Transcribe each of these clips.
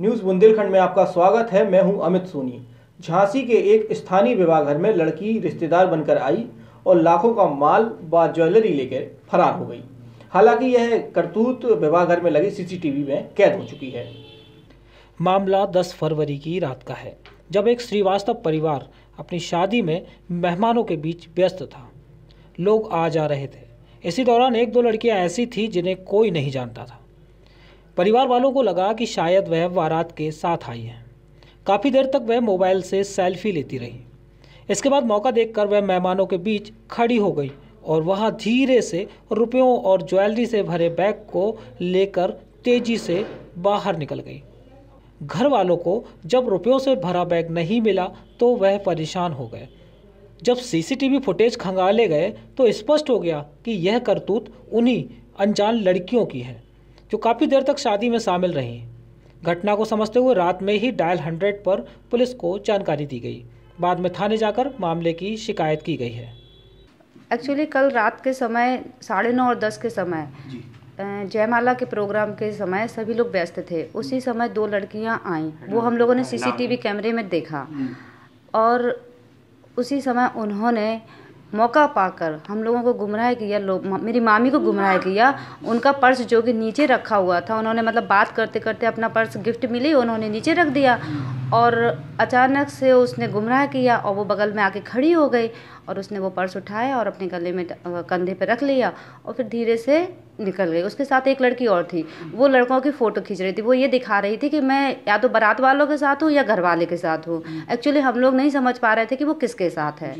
News Bundelkhand में आपका स्वागत है मैं हूं अमित सोनी झांसी के एक स्थानीय विवाह घर में लड़की रिश्तेदार बनकर आई और लाखों का माल व ज्वेलरी लेकर फरार हो गई हालांकि यह करतूत विवाह घर में लगी सीसीटीवी में कैद हो चुकी है मामला 10 फरवरी की रात का है जब एक श्रीवास्तव परिवार अपनी शादी में मेहमानों के बीच व्यस्त था लोग आ जा रहे थे इसी दौरान एक दो लड़कियां ऐसी थी जिन्हें कोई नहीं जानता था परिवार वालों को लगा कि शायद वह वारात के साथ आई है काफ़ी देर तक वह मोबाइल से सेल्फी लेती रही इसके बाद मौका देखकर वह मेहमानों के बीच खड़ी हो गई और वहाँ धीरे से रुपयों और ज्वेलरी से भरे बैग को लेकर तेज़ी से बाहर निकल गई घर वालों को जब रुपयों से भरा बैग नहीं मिला तो वह परेशान हो गए जब सीसीटीवी फुटेज खंगाले गए तो स्पष्ट हो गया कि यह करतूत उन्हीं अनजान लड़कियों की है जो काफ़ी देर तक शादी में शामिल रहे घटना को समझते हुए रात में ही डायल हंड्रेड पर पुलिस को जानकारी दी गई बाद में थाने जाकर मामले की शिकायत की गई है एक्चुअली कल रात के समय साढ़े नौ और दस के समय जयमाला के प्रोग्राम के समय सभी लोग व्यस्त थे उसी समय दो लड़कियां आईं वो हम लोगों ने सीसीटीवी कैमरे में देखा हम्म। और उसी समय उन्होंने मौका पाकर हम लोगों को गुमराह किया लोग मेरी मामी को गुमराह किया उनका पर्स जो कि नीचे रखा हुआ था उन्होंने मतलब बात करते करते अपना पर्स गिफ्ट मिली उन्होंने नीचे रख दिया और अचानक से उसने गुमराह किया और वो बगल में आके खड़ी हो गई और उसने वो पर्स उठाया और अपने गले में कंधे पर रख लिया और फिर धीरे से निकल गई उसके साथ एक लड़की और थी वो लड़कों की फ़ोटो खींच रही थी वो ये दिखा रही थी कि मैं या तो बारात वालों के साथ हूँ या घर वाले के साथ हूँ एक्चुअली हम लोग नहीं समझ पा रहे थे कि वो किसके साथ है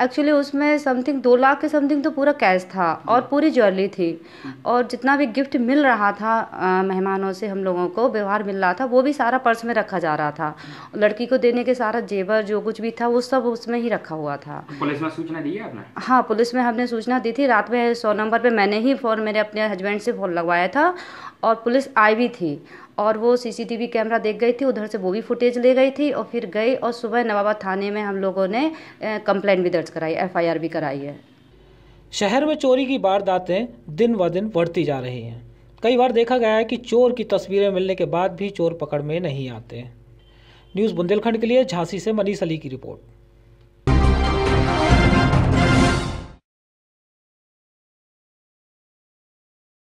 एक्चुअली उसमें समथिंग दो लाख के समथिंग तो पूरा कैश था और hmm. पूरी ज्वेलरी थी hmm. और जितना भी गिफ्ट मिल रहा था मेहमानों से हम लोगों को व्यवहार मिल रहा था वो भी सारा पर्स में रखा जा रहा था hmm. लड़की को देने के सारा जेवर जो कुछ भी था वो सब उसमें ही रखा हुआ था तो पुलिस में सूचना दी है आपने हाँ पुलिस में हमने सूचना दी थी रात में सौ नंबर पर मैंने ही फ़ोन मेरे अपने हस्बैंड से फ़ोन लगवाया था और पुलिस आई भी थी और वो सीसीटीवी कैमरा देख गई थी उधर से वो भी फुटेज ले गई थी और फिर गई और सुबह नवाबाद थाने में हम लोगों ने कंप्लेंट भी दर्ज कराई एफआईआर भी कराई है शहर में चोरी की वारदातें दिन ब दिन बढ़ती जा रही हैं कई बार देखा गया है कि चोर की तस्वीरें मिलने के बाद भी चोर पकड़ में नहीं आते न्यूज़ बुंदेलखंड के लिए झांसी से मनीष अली की रिपोर्ट